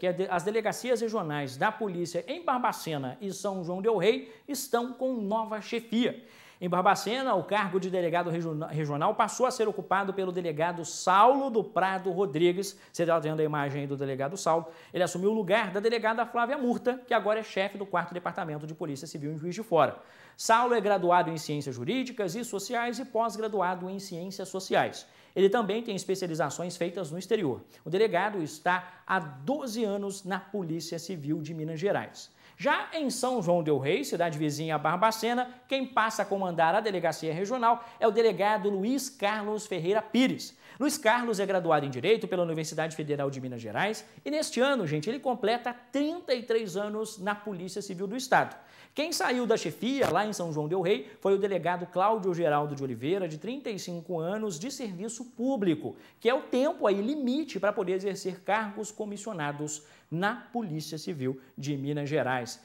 que as delegacias regionais da polícia em Barbacena e São João del Rei estão com nova chefia. Em Barbacena, o cargo de delegado regional passou a ser ocupado pelo delegado Saulo do Prado Rodrigues. Você está vendo a imagem aí do delegado Saulo. Ele assumiu o lugar da delegada Flávia Murta, que agora é chefe do 4 Departamento de Polícia Civil em Juiz de Fora. Saulo é graduado em Ciências Jurídicas e Sociais e pós-graduado em Ciências Sociais. Ele também tem especializações feitas no exterior. O delegado está há 12 anos na Polícia Civil de Minas Gerais. Já em São João del Rei, cidade vizinha a Barbacena, quem passa a comandar a delegacia regional é o delegado Luiz Carlos Ferreira Pires. Luiz Carlos é graduado em Direito pela Universidade Federal de Minas Gerais e neste ano, gente, ele completa 33 anos na Polícia Civil do Estado. Quem saiu da chefia lá em São João del Rei foi o delegado Cláudio Geraldo de Oliveira, de 35 anos de serviço público, que é o tempo aí limite para poder exercer cargos comissionados na Polícia Civil de Minas Gerais.